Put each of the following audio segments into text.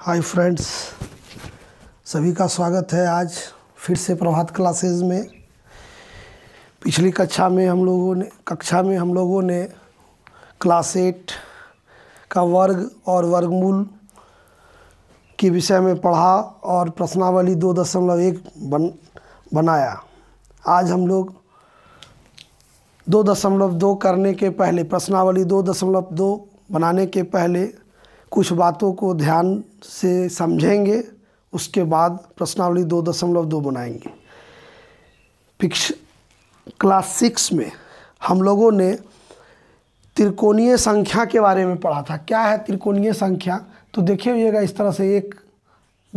hi friends सभी का स्वागत है आज फिर से प्रभात क्लासेस में पिछली कक्षा में हम लोगों ने कक्षा में हम लोगों ने क्लास एट का वर्ग और वर्गमूल के विषय में पढ़ा और प्रश्नावली दो दशमलव एक बन बनाया आज हम लोग दो दशमलव दो करने के पहले प्रश्नावली दो दशमलव दो बनाने के पहले कुछ बातों को ध्यान से समझेंगे उसके बाद प्रश्नावली दो दशमलव दो बनाएंगे पिक्स क्लास सिक्स में हम लोगों ने त्रिकोणीय संख्या के बारे में पढ़ा था क्या है त्रिकोणीय संख्या तो देखिएगा इस तरह से एक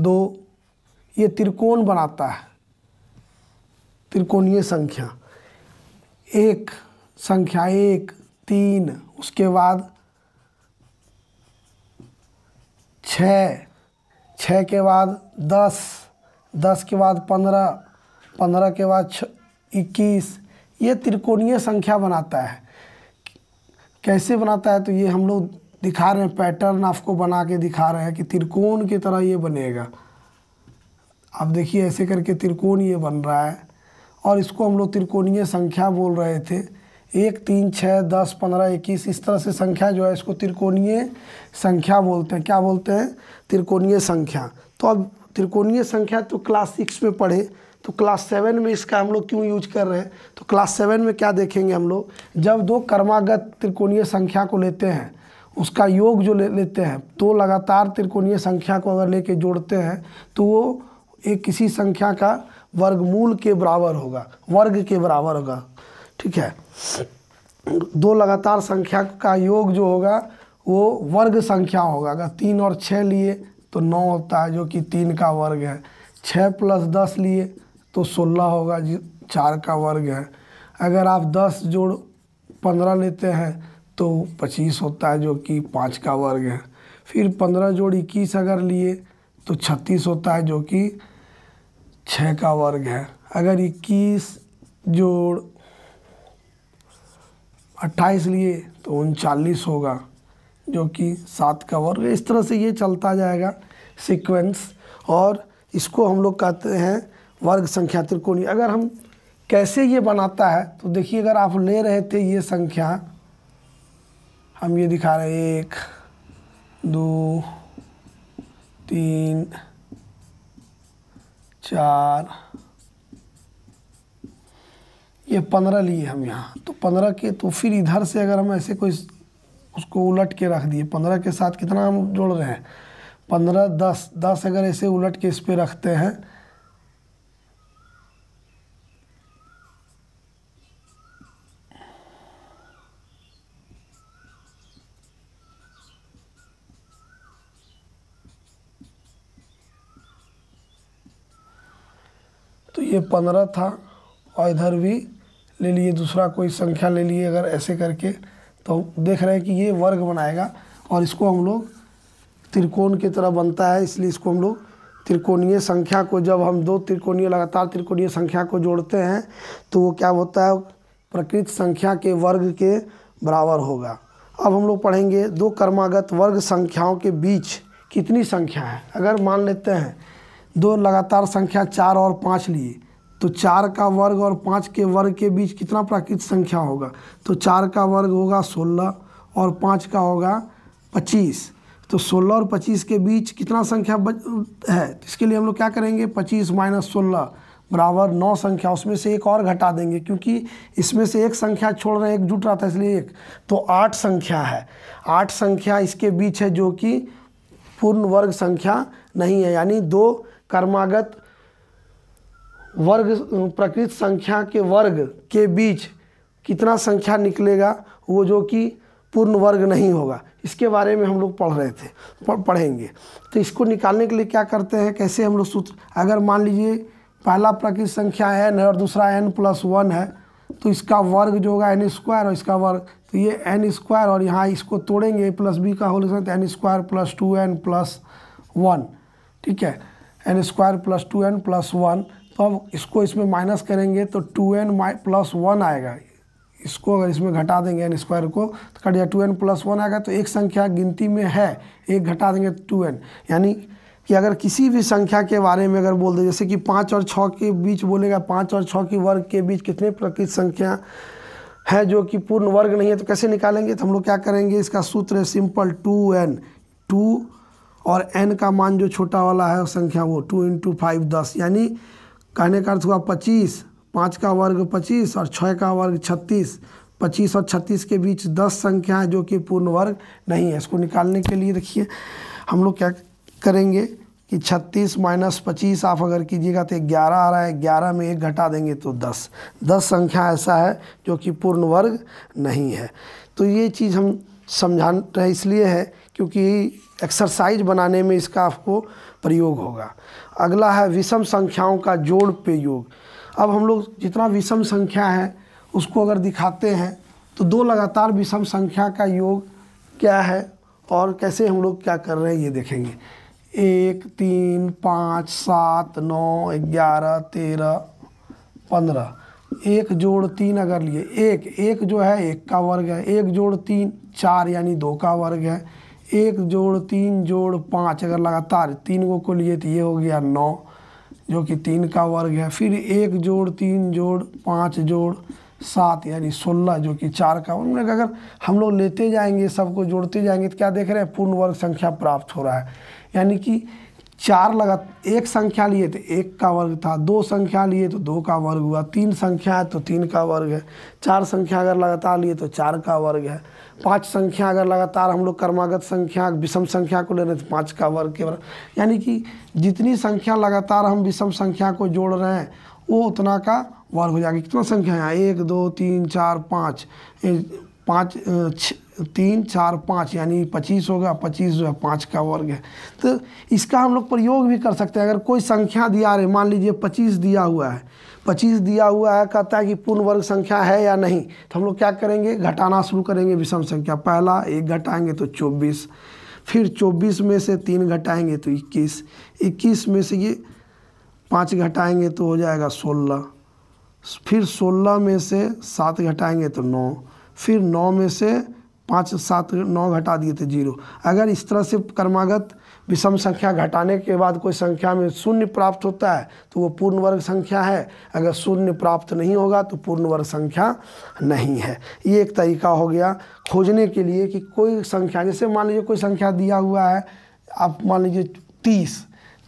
दो ये त्रिकोण बनाता है त्रिकोणीय संख्या एक संख्या एक तीन उसके बाद छः छः के बाद दस दस के बाद पंद्रह पंद्रह के बाद छ इक्कीस ये त्रिकोणीय संख्या बनाता है कैसे बनाता है तो ये हम लोग दिखा रहे हैं पैटर्न आपको बना के दिखा रहे हैं कि त्रिकोण की तरह ये बनेगा अब देखिए ऐसे करके त्रिकोण ये बन रहा है और इसको हम लोग त्रिकोणीय संख्या बोल रहे थे एक तीन छः दस पंद्रह इक्कीस इस तरह से संख्या जो है इसको त्रिकोणीय संख्या बोलते हैं क्या बोलते हैं त्रिकोणीय संख्या तो अब त्रिकोणीय संख्या तो क्लास सिक्स में पढ़े तो क्लास सेवन में इसका हम लोग क्यों यूज कर रहे हैं तो क्लास सेवन में क्या देखेंगे हम लोग जब दो कर्मागत त्रिकोणीय संख्या को लेते हैं उसका योग जो ले लेते हैं तो लगातार त्रिकोणीय संख्या को अगर लेके जोड़ते हैं तो वो एक किसी संख्या का वर्गमूल के बराबर होगा वर्ग के बराबर होगा ठीक है दो लगातार संख्या का योग जो होगा वो वर्ग संख्या होगा अगर तीन और छः लिए तो नौ होता है जो कि तीन का वर्ग है छः प्लस दस लिए तो सोलह होगा जी चार का वर्ग है अगर आप दस जोड़ पंद्रह लेते हैं तो पच्चीस होता है जो कि पाँच का वर्ग है फिर पंद्रह जोड़ इक्कीस अगर लिए तो छत्तीस होता है जो कि छः का वर्ग है अगर इक्कीस जोड़ अट्ठाईस लिए तो उनचालीस होगा जो कि सात का वर्ग इस तरह से ये चलता जाएगा सीक्वेंस और इसको हम लोग कहते हैं वर्ग संख्या त्रिकोणी अगर हम कैसे ये बनाता है तो देखिए अगर आप ले रहे थे ये संख्या हम ये दिखा रहे हैं एक दो तीन चार ये पंद्रह लिए हम यहाँ तो पंद्रह के तो फिर इधर से अगर हम ऐसे कोई उसको उलट के रख दिए पंद्रह के साथ कितना हम जोड़ रहे हैं पंद्रह दस दस अगर ऐसे उलट के इस पर रखते हैं तो ये पंद्रह था और इधर भी ले लिए दूसरा कोई संख्या ले लिए अगर ऐसे करके तो देख रहे हैं कि ये वर्ग बनाएगा और इसको हम लोग त्रिकोण की तरह बनता है इसलिए इसको हम लोग त्रिकोणीय संख्या को जब हम दो त्रिकोणीय लगातार त्रिकोणीय संख्या को जोड़ते हैं तो वो क्या होता है प्रकृत संख्या के वर्ग के बराबर होगा अब हम लोग पढ़ेंगे दो कर्मागत वर्ग संख्याओं के बीच कितनी संख्या है अगर मान लेते हैं दो लगातार संख्या चार और पाँच लिए तो चार का वर्ग और पाँच के वर्ग के बीच कितना प्राकृत संख्या होगा तो चार का वर्ग होगा सोलह और पाँच का होगा पच्चीस तो सोलह और पच्चीस के बीच कितना संख्या बच है तो इसके लिए हम लोग क्या करेंगे पच्चीस माइनस सोलह बराबर नौ संख्या उसमें से एक और घटा देंगे क्योंकि इसमें से एक संख्या छोड़ रहे एक जुट रहा था इसलिए एक तो आठ संख्या है आठ संख्या इसके बीच है जो कि पूर्ण वर्ग संख्या नहीं है यानी दो कर्मागत वर्ग प्रकृत संख्या के वर्ग के बीच कितना संख्या निकलेगा वो जो कि पूर्ण वर्ग नहीं होगा इसके बारे में हम लोग पढ़ रहे थे पढ़ेंगे तो इसको निकालने के लिए क्या करते हैं कैसे हम लोग सूत्र अगर मान लीजिए पहला प्रकृत संख्या एन है और दूसरा एन प्लस वन है तो इसका वर्ग जो होगा एन स्क्वायर और इसका वर्ग तो ये एन स्क्वायर और यहाँ इसको तोड़ेंगे ए प्लस बी का होल तो N square plus two N plus one ठीक है N square plus two N plus one तो अब इसको इसमें माइनस करेंगे तो टू एन प्लस वन आएगा इसको अगर इसमें घटा देंगे एन स्क्वायर को तो कट जाए टू एन प्लस वन आएगा तो एक संख्या गिनती में है एक घटा देंगे तो टू एन यानी कि अगर किसी भी संख्या के बारे में अगर बोल दें जैसे कि पाँच और छः के बीच बोलेगा पाँच और छः की वर्ग के बीच कितने प्रकृत संख्या है जो कि पूर्ण वर्ग नहीं है तो कैसे निकालेंगे तो हम लोग क्या करेंगे इसका सूत्र है सिंपल टू एन टू और एन का मान जो छोटा वाला है संख्या वो टू इंटू फाइव दस यानी कहने का अर्थ हुआ पच्चीस पाँच का वर्ग पच्चीस और छः का वर्ग छत्तीस पच्चीस और छत्तीस के बीच दस संख्या है जो कि पूर्ण वर्ग नहीं है इसको निकालने के लिए देखिए हम लोग क्या करेंगे कि छत्तीस माइनस पच्चीस आप अगर कीजिएगा तो ग्यारह आ रहा है ग्यारह में एक घटा देंगे तो दस दस संख्या ऐसा है जो कि पूर्ण वर्ग नहीं है तो ये चीज़ हम समझा रहे इसलिए है क्योंकि एक्सरसाइज बनाने में इसका आपको प्रयोग होगा अगला है विषम संख्याओं का जोड़ पे योग अब हम लोग जितना विषम संख्या है उसको अगर दिखाते हैं तो दो लगातार विषम संख्या का योग क्या है और कैसे हम लोग क्या कर रहे हैं ये देखेंगे एक तीन पाँच सात नौ ग्यारह तेरह पंद्रह एक जोड़ तीन अगर लिए एक एक जो है एक का वर्ग है एक जोड़ तीन चार यानी दो का वर्ग है एक जोड़ तीन जोड़ पाँच अगर लगातार तीन को को लिए तो ये हो गया नौ जो कि तीन का वर्ग है फिर एक जोड़ तीन जोड़ पाँच जोड़ सात यानी सोलह जो कि चार का उन्होंने अगर हम लोग लेते जाएंगे सबको जोड़ते जाएंगे तो क्या देख रहे हैं पूर्ण वर्ग संख्या प्राप्त हो रहा है यानी कि चार लगा एक संख्या लिए तो एक का वर्ग था दो संख्या लिए तो दो का वर्ग हुआ तीन संख्या है तो तीन का वर्ग है चार संख्या अगर लगातार लिए तो चार का वर्ग है पांच संख्या अगर लगातार हम लोग कर्मागत संख्या विषम संख्या को ले रहे तो पाँच का वर्ग के वर्ग यानी कि जितनी संख्या लगातार हम विषम संख्या को जोड़ रहे हैं वो उतना का वर्ग हो जाएगा कितना संख्या है एक दो तीन चार पाँच पाँच तीन चार पाँच यानी पच्चीस होगा पच्चीस जो है पाँच का वर्ग है तो इसका हम लोग प्रयोग भी कर सकते हैं अगर कोई संख्या दिया रहे मान लीजिए पच्चीस दिया हुआ है पच्चीस दिया हुआ है कहता है कि पूर्ण वर्ग संख्या है या नहीं तो हम लोग क्या करेंगे घटाना शुरू करेंगे विषम संख्या पहला एक घटाएंगे तो चौबीस फिर चौबीस में से तीन घटाएंगे तो इक्कीस इक्कीस में से ये पाँच घटाएंगे तो हो जाएगा सोलह फिर सोलह में से सात घटाएंगे तो नौ फिर नौ में से पाँच सात नौ घटा दिए थे जीरो अगर इस तरह से कर्मागत विषम संख्या घटाने के बाद कोई संख्या में शून्य प्राप्त होता है तो वो पूर्ण वर्ग संख्या है अगर शून्य प्राप्त नहीं होगा तो पूर्ण वर्ग संख्या नहीं है ये एक तरीका हो गया खोजने के लिए कि कोई संख्या जैसे मान लीजिए कोई संख्या दिया हुआ है आप मान लीजिए तीस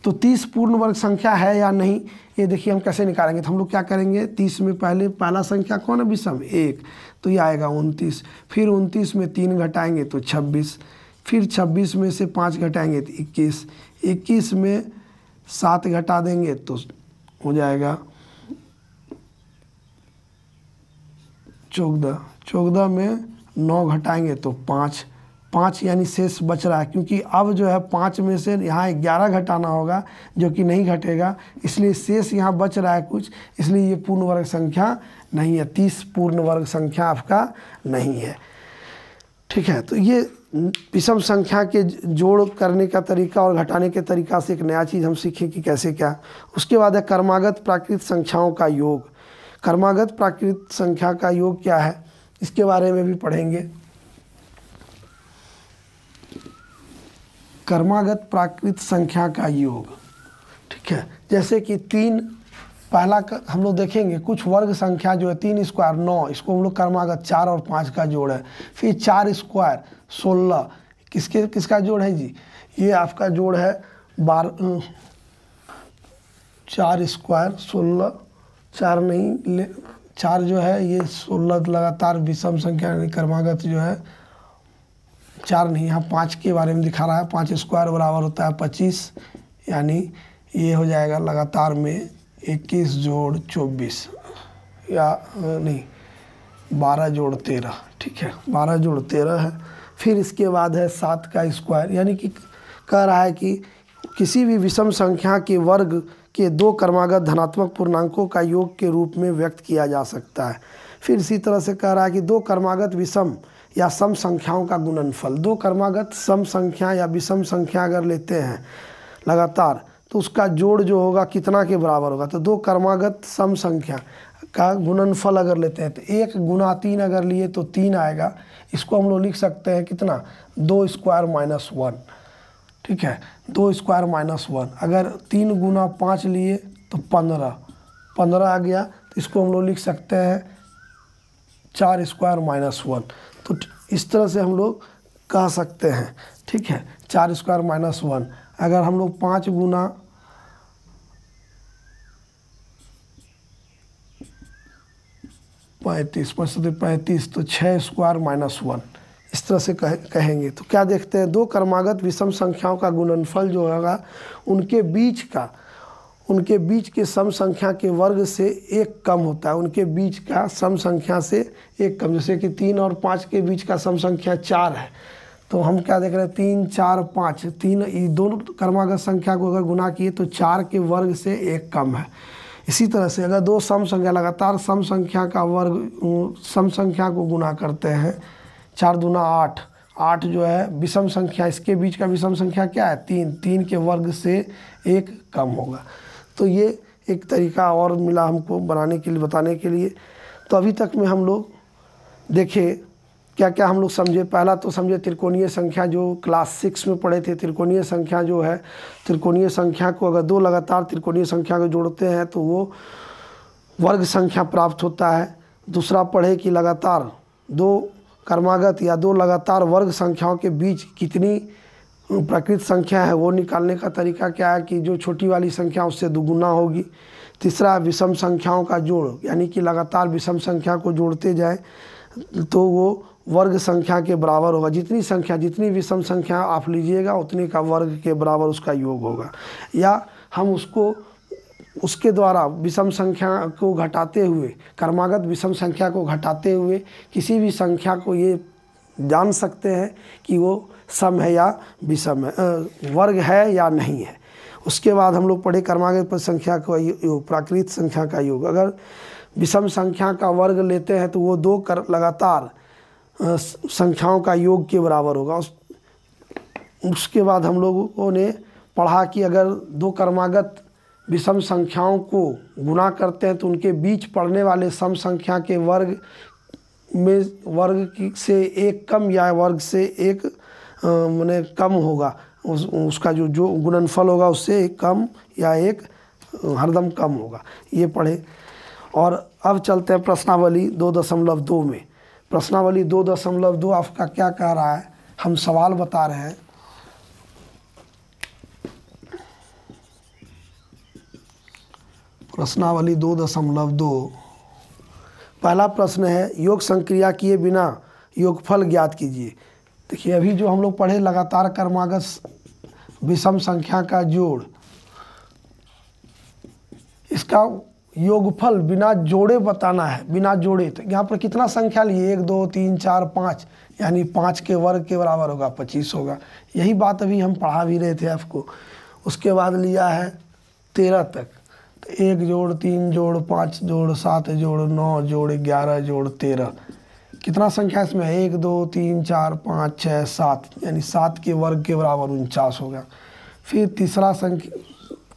तो तीस पूर्ण वर्ग संख्या है या नहीं ये देखिए हम कैसे निकालेंगे तो हम लोग क्या करेंगे तीस में पहले पहला संख्या कौन है विषम एक तो ये आएगा उनतीस फिर उनतीस में तीन घटाएंगे तो छब्बीस फिर छब्बीस में से पाँच घटाएंगे तो इक्कीस इक्कीस में सात घटा देंगे तो हो जाएगा चौदह चौदह में नौ घटाएंगे तो पाँच पाँच यानी शेष बच रहा है क्योंकि अब जो है पाँच में से यहाँ ग्यारह घटाना होगा जो कि नहीं घटेगा इसलिए शेष यहाँ बच रहा है कुछ इसलिए ये पूर्ण वर्ग संख्या नहीं है तीस पूर्ण वर्ग संख्या आपका नहीं है ठीक है तो ये विषम संख्या के जोड़ करने का तरीका और घटाने के तरीका से एक नया चीज़ हम सीखें कि कैसे क्या उसके बाद है कर्मागत प्राकृत संख्याओं का योग कर्मागत प्राकृत संख्या का योग क्या है इसके बारे में भी पढ़ेंगे कर्मागत प्राकृत संख्या का योग ठीक है जैसे कि तीन पहला कर, हम लोग देखेंगे कुछ वर्ग संख्या जो है तीन स्क्वायर नौ इसको हम लोग कर्मागत चार और पाँच का जोड़ है फिर चार स्क्वायर सोलह किसके किसका जोड़ है जी ये आपका जोड़ है बार चार स्क्वायर सोलह चार नहीं ले चार जो है ये सोलह लगातार विषम संख्या कर्मागत जो है चार नहीं यहाँ पाँच के बारे में दिखा रहा है पाँच स्क्वायर बराबर होता है पच्चीस यानी ये हो जाएगा लगातार में इक्कीस जोड़ चौबीस या नहीं बारह जोड़ तेरह ठीक है बारह जोड़ तेरह है फिर इसके बाद है सात का स्क्वायर यानी कि कह रहा है कि किसी भी विषम संख्या के वर्ग के दो क्रमागत धनात्मक पूर्णांकों का योग के रूप में व्यक्त किया जा सकता है फिर इसी तरह से कह रहा है कि दो कर्मागत विषम या सम संख्याओं का गुणनफल दो कर्मागत सम संख्या या विषम संख्या अगर लेते हैं लगातार तो उसका जोड़ जो होगा कितना के बराबर होगा तो दो कर्मागत सम संख्या का गुणनफल अगर लेते हैं तो एक गुना तीन अगर लिए तो तीन आएगा इसको हम लोग लिख सकते हैं कितना दो स्क्वायर माइनस वन ठीक है दो स्क्वायर माइनस वन अगर तीन गुना पाँच लिए तो पंद्रह पंद्रह आ गया तो इसको हम लोग लिख सकते हैं चार स्क्वायर माइनस वन तो इस तरह से हम लोग कह सकते हैं ठीक है चार स्क्वायर माइनस वन अगर हम लोग पाँच गुना पैंतीस पैंसठ पैंतीस तो छः स्क्वायर माइनस वन इस तरह से कह, कहेंगे तो क्या देखते हैं दो कर्मागत विषम संख्याओं का गुणनफल जो होगा उनके बीच का उनके बीच के सम संख्या के वर्ग से एक कम होता है उनके बीच का सम संख्या से एक कम जैसे कि तीन और पाँच के बीच का सम संख्या चार है तो हम क्या देख रहे हैं तीन चार पाँच तीन ये दोनों कर्मागत संख्या को अगर गुना किए तो चार के वर्ग से एक कम है इसी तरह से अगर दो सम संख्या लगातार सम संख्या का वर्ग सम संख्या को गुना करते हैं चार दुना आठ आठ जो है विषम संख्या इसके बीच का विषम संख्या क्या है तीन तीन के वर्ग से एक कम होगा तो ये एक तरीका और मिला हमको बनाने के लिए बताने के लिए तो अभी तक में हम लोग देखें क्या क्या हम लोग समझे पहला तो समझे त्रिकोणीय संख्या जो क्लास सिक्स में पढ़े थे त्रिकोणीय संख्या जो है त्रिकोणीय संख्या को अगर दो लगातार त्रिकोणीय संख्या को जोड़ते हैं तो वो वर्ग संख्या प्राप्त होता है दूसरा पढ़े कि लगातार दो कर्मागत या दो लगातार वर्ग संख्याओं के बीच कितनी प्राकृत संख्या है वो निकालने का तरीका क्या है कि जो छोटी वाली संख्या उससे दुगुना होगी तीसरा विषम संख्याओं का जोड़ यानी कि लगातार विषम संख्या को जोड़ते जाए तो वो वर्ग संख्या के बराबर होगा जितनी संख्या जितनी विषम संख्या आप लीजिएगा उतने का वर्ग के बराबर उसका योग होगा या हम उसको उसके द्वारा विषम संख्या को घटाते हुए कर्मागत विषम संख्या को घटाते हुए किसी भी संख्या को ये जान सकते हैं कि वो सम है या विषम है वर्ग है या नहीं है उसके बाद हम लोग पढ़े कर्मागत संख्या का योग प्राकृत संख्या का योग अगर विषम संख्या का वर्ग लेते हैं तो वो दो कर लगातार संख्याओं का योग के बराबर होगा उस उसके बाद हम लोगों ने पढ़ा कि अगर दो कर्मागत विषम संख्याओं को गुना करते हैं तो उनके बीच पढ़ने वाले सम संख्या के वर्ग में वर्ग से एक कम या वर्ग से एक मैंने कम होगा उस उसका जो जो गुणनफल होगा उससे एक कम या एक हरदम कम होगा ये पढ़े और अब चलते हैं प्रश्नावली दो दशमलव दो में प्रश्नावली दो दशमलव दो आपका क्या कह रहा है हम सवाल बता रहे हैं प्रश्नावली दो दशमलव दो पहला प्रश्न है योग संक्रिया किए बिना योगफल ज्ञात कीजिए देखिए अभी जो हम लोग पढ़े लगातार कर्मागत विषम संख्या का जोड़ इसका योगफल बिना जोड़े बताना है बिना जोड़े तो यहाँ पर कितना संख्या लिए एक दो तीन चार पाँच यानी पाँच के वर्ग के बराबर होगा पच्चीस होगा यही बात अभी हम पढ़ा भी रहे थे आपको उसके बाद लिया है तेरह तक तो एक जोड़ तीन जोड़ पाँच जोड़ सात जोड़ नौ जोड़ ग्यारह जोड़ तेरह कितना संख्या इसमें है एक दो तीन चार पाँच छः सात यानी सात के वर्ग के बराबर उनचास होगा फिर तीसरा संख्या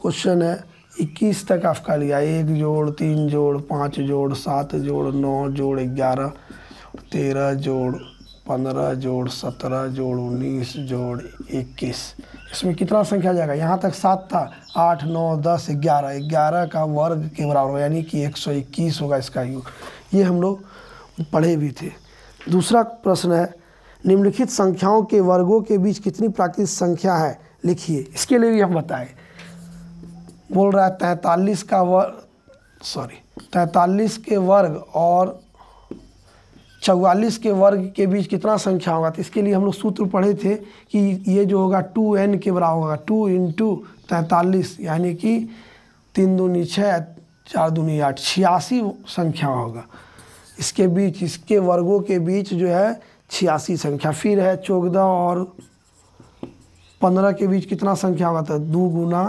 क्वेश्चन है इक्कीस तक आपका लिया एक जोड़ तीन जोड़ पाँच जोड़ सात जोड़ नौ जोड़ ग्यारह तेरह जोड़ पंद्रह जोड़ सत्रह जोड़ उन्नीस जोड़ इक्कीस इसमें कितना संख्या जाएगा यहाँ तक सात था आठ नौ दस ग्यारह ग्यारह का वर्ग के बराबर यानी कि एक सौ इक्कीस होगा इसका योग ये हम लोग पढ़े भी थे दूसरा प्रश्न है निम्नलिखित संख्याओं के वर्गों के बीच कितनी प्राकृतिक संख्या है लिखिए इसके लिए भी हम बताएं बोल रहा है तैंतालीस का वर्ग सॉरी तैंतालीस के वर्ग और चौवालीस के वर्ग के बीच कितना संख्या होगा तो इसके लिए हम लोग सूत्र पढ़े थे कि ये जो होगा टू एन के बराबर होगा टू इंटू तैंतालीस यानी कि तीन दूनी छः चार दूनी आठ छियासी संख्या होगा इसके बीच इसके वर्गों के बीच जो है छियासी संख्या फिर है चौदह और पंद्रह के बीच कितना संख्या होगा तो दो गुना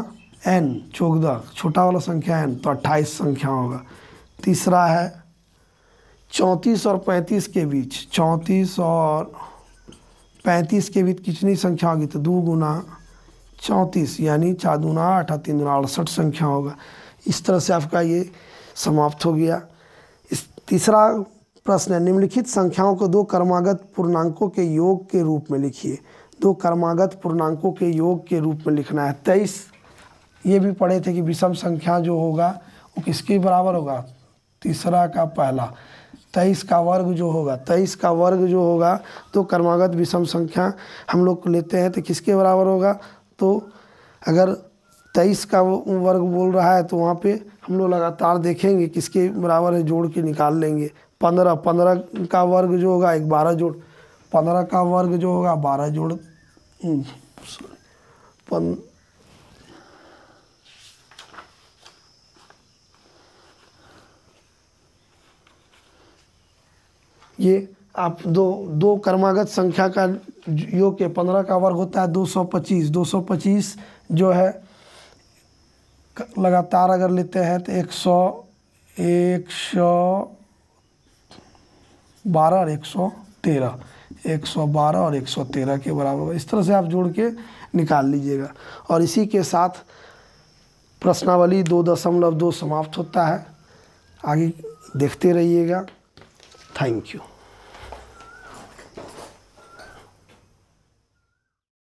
एन चौदह छोटा वाला संख्या एन तो अट्ठाईस संख्या होगा तीसरा है चौंतीस और पैंतीस के बीच चौंतीस और पैंतीस के बीच कितनी संख्या होगी तो दो गुना चौंतीस यानी चार दूना आठ तीन गुना अड़सठ संख्या होगा इस तरह से आपका ये समाप्त हो गया तीसरा प्रश्न है निम्नलिखित संख्याओं को दो कर्मागत पूर्णांकों के योग के रूप में लिखिए दो कर्मागत पूर्णांकों के योग के रूप में लिखना है तेईस ये भी पढ़े थे कि विषम संख्या जो होगा वो किसके बराबर होगा तीसरा का पहला तेईस का वर्ग जो होगा तेईस का वर्ग जो होगा तो कर्मागत विषम संख्या हम लोग लेते हैं तो किसके बराबर होगा तो अगर तेईस का वर्ग बोल रहा है तो वहाँ पे हम लोग लगातार देखेंगे किसके बराबर है जोड़ के निकाल लेंगे पंद्रह पंद्रह का वर्ग जो होगा एक बारह जोड़ पंद्रह का वर्ग जो होगा बारह जोड़ हम्म, पन ये आप दो दो कर्मागत संख्या का योग के पंद्रह का वर्ग होता है दो सौ पच्चीस दो सौ पच्चीस जो है लगातार अगर लेते हैं तो एक सौ एक सौ बारह और एक सौ तेरह एक सौ बारह और एक सौ तेरह के बराबर इस तरह से आप जोड़ के निकाल लीजिएगा और इसी के साथ प्रश्नावली दो दशमलव दो समाप्त होता है आगे देखते रहिएगा थैंक यू